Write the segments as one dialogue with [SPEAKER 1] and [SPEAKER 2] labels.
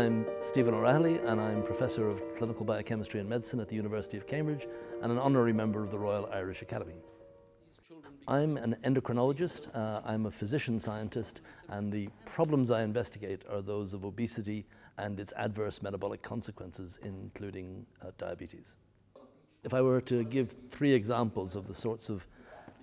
[SPEAKER 1] I'm Stephen O'Reilly and I'm Professor of Clinical Biochemistry and Medicine at the University of Cambridge and an honorary member of the Royal Irish Academy. I'm an endocrinologist, uh, I'm a physician scientist, and the problems I investigate are those of obesity and its adverse metabolic consequences, including uh, diabetes. If I were to give three examples of the sorts of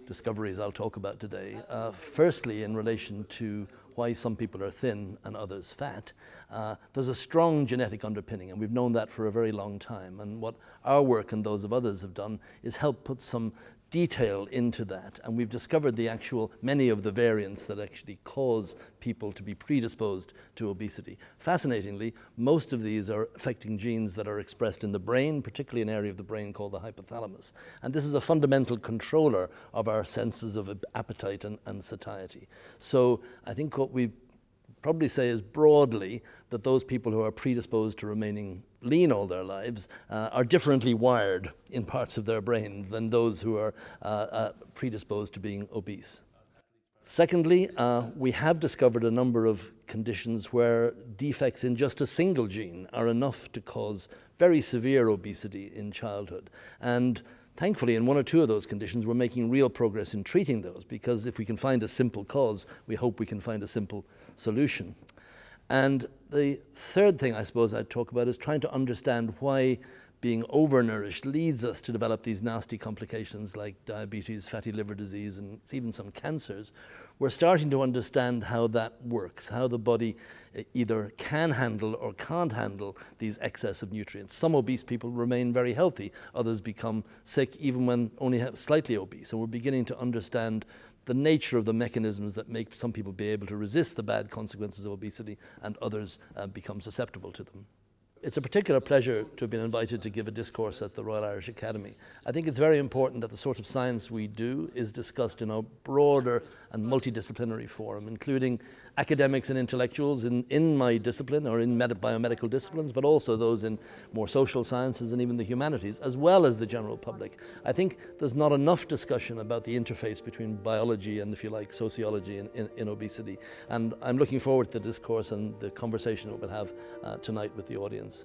[SPEAKER 1] discoveries I'll talk about today, uh, firstly in relation to why some people are thin and others fat, uh, there's a strong genetic underpinning, and we've known that for a very long time. And what our work and those of others have done is help put some detail into that, and we've discovered the actual many of the variants that actually cause people to be predisposed to obesity. Fascinatingly, most of these are affecting genes that are expressed in the brain, particularly an area of the brain called the hypothalamus. And this is a fundamental controller of our senses of appetite and, and satiety. So I think what we probably say is broadly that those people who are predisposed to remaining lean all their lives uh, are differently wired in parts of their brain than those who are uh, uh predisposed to being obese. Secondly, uh, we have discovered a number of conditions where defects in just a single gene are enough to cause very severe obesity in childhood. And thankfully, in one or two of those conditions, we're making real progress in treating those because if we can find a simple cause, we hope we can find a simple solution. And the third thing I suppose I'd talk about is trying to understand why being overnourished leads us to develop these nasty complications like diabetes, fatty liver disease, and even some cancers, we're starting to understand how that works, how the body eh, either can handle or can't handle these excess of nutrients. Some obese people remain very healthy, others become sick even when only slightly obese. And we're beginning to understand the nature of the mechanisms that make some people be able to resist the bad consequences of obesity and others uh, become susceptible to them it's a particular pleasure to have been invited to give a discourse at the Royal Irish Academy. I think it's very important that the sort of science we do is discussed in a broader and multidisciplinary forum, including academics and intellectuals in, in my discipline or in biomedical disciplines, but also those in more social sciences and even the humanities, as well as the general public. I think there's not enough discussion about the interface between biology and, if you like, sociology in, in, in obesity. And I'm looking forward to the discourse and the conversation that we'll have uh, tonight with the audience.